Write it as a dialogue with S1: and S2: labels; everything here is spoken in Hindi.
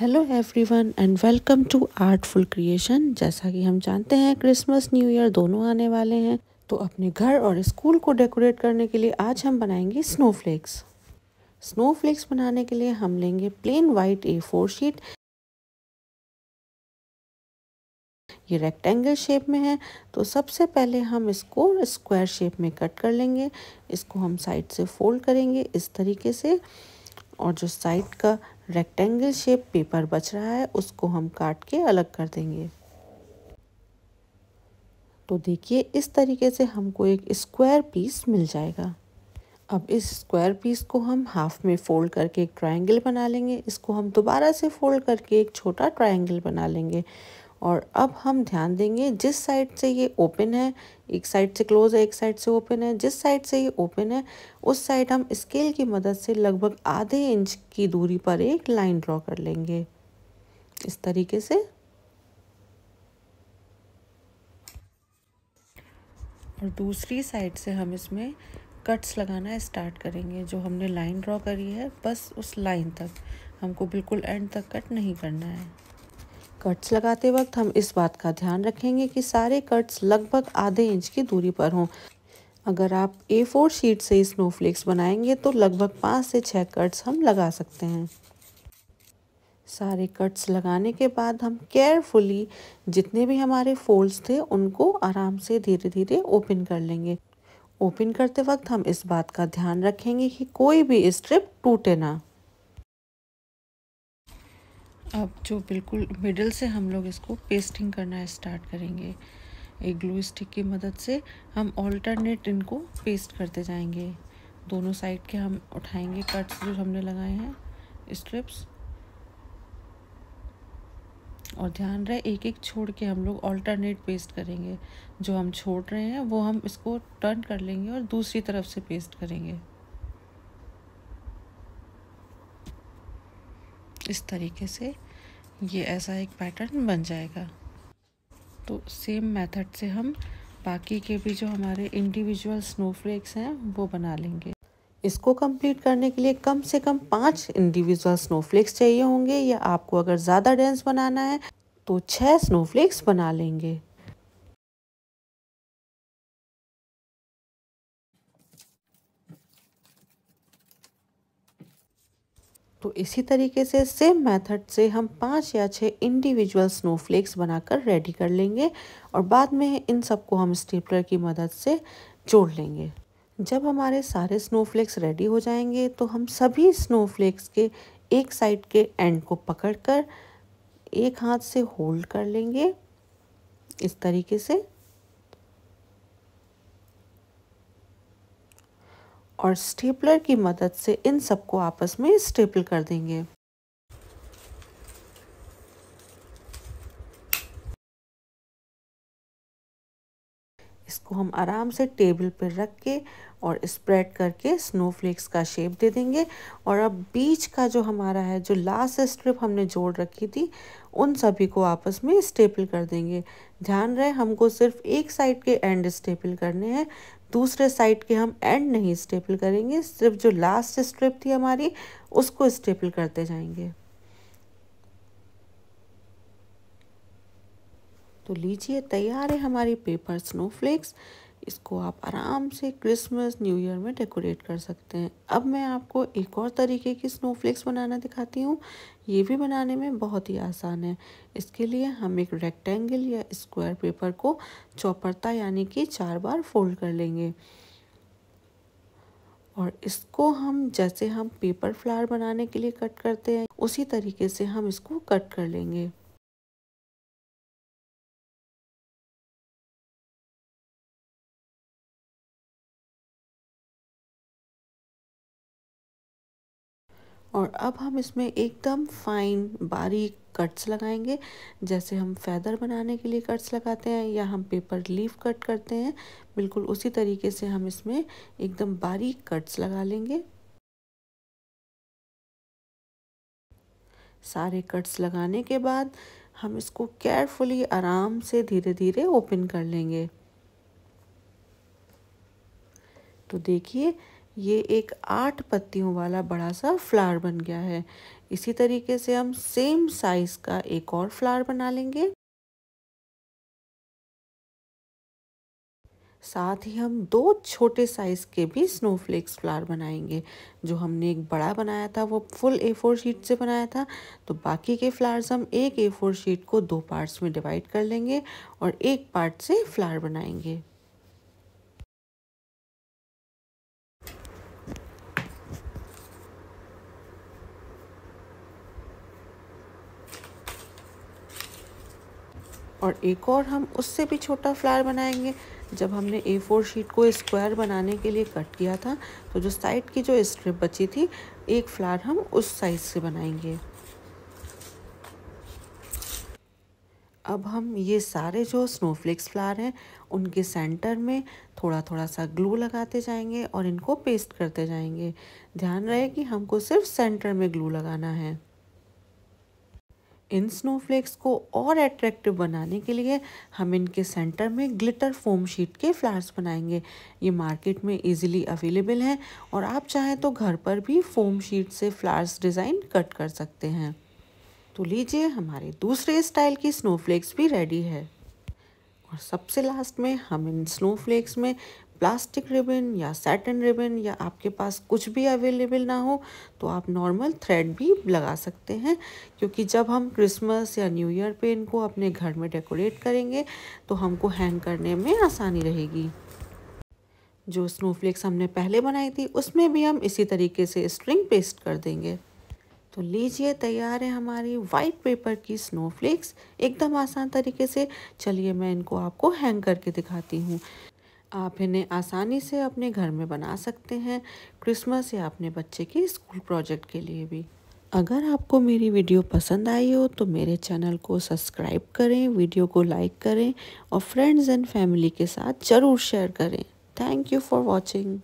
S1: hello everyone and welcome to artful creation जैसा कि हम जानते हैं क्रिसमस न्यू ईयर दोनों आने वाले हैं तो अपने घर और स्कूल को डेकोरेट करने के लिए आज हम बनाएंगे स्नोफ्लेक्स स्नोफ्लेक्स बनाने के लिए हम लेंगे plain white A four sheet ये रेक्टेंगल शेप में है तो सबसे पहले हम इसको स्क्वायर शेप में कट कर लेंगे इसको हम साइड से फोल्ड करेंगे इस तरीके से और जो साइड का रेक्टेंगल शेप पेपर बच रहा है उसको हम काट के अलग कर देंगे तो देखिए इस तरीके से हमको एक स्क्वायर पीस मिल जाएगा अब इस स्क्वायर पीस को हम हाफ में फोल्ड करके एक ट्रायंगल बना लेंगे इसको हम दोबारा से फोल्ड करके एक छोटा ट्रायंगल बना लेंगे और अब हम ध्यान देंगे जिस साइड से ये ओपन है एक साइड से क्लोज है एक साइड से ओपन है जिस साइड से ये ओपन है उस साइड हम स्केल की मदद से लगभग आधे इंच की दूरी पर एक लाइन ड्रॉ कर लेंगे इस तरीके से और दूसरी साइड से हम इसमें कट्स लगाना स्टार्ट करेंगे जो हमने लाइन ड्रॉ करी है बस उस लाइन तक हमको बिल्कुल एंड तक कट नहीं करना है कट्स लगाते वक्त हम इस बात का ध्यान रखेंगे कि सारे कट्स लगभग आधे इंच की दूरी पर हों अगर आप ए फोर शीट से स्नोफ्लेक्स बनाएंगे तो लगभग पाँच से छः कट्स हम लगा सकते हैं सारे कट्स लगाने के बाद हम केयरफुली जितने भी हमारे फोल्ड्स थे उनको आराम से धीरे धीरे ओपन कर लेंगे ओपन करते वक्त हम इस बात का ध्यान रखेंगे कि कोई भी स्ट्रिप टूटे ना अब जो बिल्कुल मिडल से हम लोग इसको पेस्टिंग करना स्टार्ट करेंगे एक ग्लू स्टिक की मदद से हम ऑल्टरनेट इनको पेस्ट करते जाएंगे दोनों साइड के हम उठाएंगे कट्स जो हमने लगाए हैं स्ट्रिप्स और ध्यान रहे एक एक छोड़ के हम लोग ऑल्टरनेट पेस्ट करेंगे जो हम छोड़ रहे हैं वो हम इसको टर्न कर लेंगे और दूसरी तरफ से पेस्ट करेंगे इस तरीके से ये ऐसा एक पैटर्न बन जाएगा तो सेम मेथड से हम बाकी के भी जो हमारे इंडिविजुअल स्नोफ्लेक्स हैं वो बना लेंगे इसको कंप्लीट करने के लिए कम से कम पाँच इंडिविजुअल स्नोफ्लेक्स चाहिए होंगे या आपको अगर ज़्यादा डेंस बनाना है तो छः स्नोफ्लेक्स बना लेंगे तो इसी तरीके से सेम मेथड से हम पाँच या छः इंडिविजुअल स्नोफ्लेक्स बनाकर रेडी कर लेंगे और बाद में इन सबको हम स्टेपलर की मदद से जोड़ लेंगे जब हमारे सारे स्नोफ्लेक्स रेडी हो जाएंगे तो हम सभी स्नोफ्लेक्स के एक साइड के एंड को पकड़कर एक हाथ से होल्ड कर लेंगे इस तरीके से और स्टेपलर की मदद से इन सबको आपस में स्टेपल कर देंगे इसको हम आराम से टेबल पर रख के और स्प्रेड करके स्नोफ्लेक्स का शेप दे देंगे और अब बीच का जो हमारा है जो लास्ट स्ट्रिप हमने जोड़ रखी थी उन सभी को आपस में स्टेपल कर देंगे ध्यान रहे हमको सिर्फ एक साइड के एंड स्टेपल करने हैं दूसरे साइड के हम एंड नहीं स्टेपल करेंगे सिर्फ जो लास्ट स्ट्रिप थी हमारी उसको स्टेपल करते जाएंगे तो लीजिए तैयार है हमारी पेपर स्नोफ्लेक्स इसको आप आराम से क्रिसमस न्यू ईयर में डेकोरेट कर सकते हैं अब मैं आपको एक और तरीके की स्नोफ्लेक्स बनाना दिखाती हूँ ये भी बनाने में बहुत ही आसान है इसके लिए हम एक रेक्टेंगल या स्क्वायर पेपर को चौपड़ता यानी कि चार बार फोल्ड कर लेंगे और इसको हम जैसे हम पेपर फ्लावर बनाने के लिए कट करते हैं उसी तरीके से हम इसको कट कर लेंगे और अब हम इसमें एकदम फाइन बारीक कट्स लगाएंगे जैसे हम फैदर बनाने के लिए कट्स लगाते हैं या हम पेपर लीफ कट करते हैं बिल्कुल उसी तरीके से हम इसमें एकदम बारीक कट्स लगा लेंगे सारे कट्स लगाने के बाद हम इसको केयरफुली आराम से धीरे धीरे ओपन कर लेंगे तो देखिए ये एक आठ पत्तियों वाला बड़ा सा फ्लावर बन गया है इसी तरीके से हम सेम साइज़ का एक और फ्लावर बना लेंगे साथ ही हम दो छोटे साइज़ के भी स्नोफ्लेक्स फ्लावर बनाएंगे जो हमने एक बड़ा बनाया था वो फुल ए फोर शीट से बनाया था तो बाकी के फ्लावर्स हम एक ए फोर शीट को दो पार्ट्स में डिवाइड कर लेंगे और एक पार्ट से फ्लावर बनाएंगे और एक और हम उससे भी छोटा फ्लावर बनाएंगे जब हमने ए फोर शीट को स्क्वायर बनाने के लिए कट किया था तो जो साइड की जो स्ट्रिप बची थी एक फ्लावर हम उस साइज से बनाएंगे अब हम ये सारे जो स्नोफ्लेक्स फ्लावर हैं उनके सेंटर में थोड़ा थोड़ा सा ग्लू लगाते जाएंगे और इनको पेस्ट करते जाएंगे ध्यान रहे कि हमको सिर्फ सेंटर में ग्लू लगाना है इन स्नोफ्लेक्स को और अट्रैक्टिव बनाने के लिए हम इनके सेंटर में ग्लिटर फोम शीट के फ्लावर्स बनाएंगे ये मार्केट में इजीली अवेलेबल हैं और आप चाहें तो घर पर भी फोम शीट से फ्लावर्स डिज़ाइन कट कर सकते हैं तो लीजिए हमारे दूसरे स्टाइल की स्नोफ्लेक्स भी रेडी है और सबसे लास्ट में हम इन स्नोफ्लेक्स में प्लास्टिक रिबन या सैटन रिबन या आपके पास कुछ भी अवेलेबल ना हो तो आप नॉर्मल थ्रेड भी लगा सकते हैं क्योंकि जब हम क्रिसमस या न्यू ईयर पे इनको अपने घर में डेकोरेट करेंगे तो हमको हैंग करने में आसानी रहेगी जो स्नोफ्लेक्स हमने पहले बनाई थी उसमें भी हम इसी तरीके से स्ट्रिंग पेस्ट कर देंगे तो लीजिए तैयार है हमारी वाइट पेपर की स्नोफ्लेक्स एकदम आसान तरीके से चलिए मैं इनको आपको हैंग करके दिखाती हूँ आप इन्हें आसानी से अपने घर में बना सकते हैं क्रिसमस या अपने बच्चे के स्कूल प्रोजेक्ट के लिए भी अगर आपको मेरी वीडियो पसंद आई हो तो मेरे चैनल को सब्सक्राइब करें वीडियो को लाइक करें और फ्रेंड्स एंड फैमिली के साथ ज़रूर शेयर करें थैंक यू फॉर वॉचिंग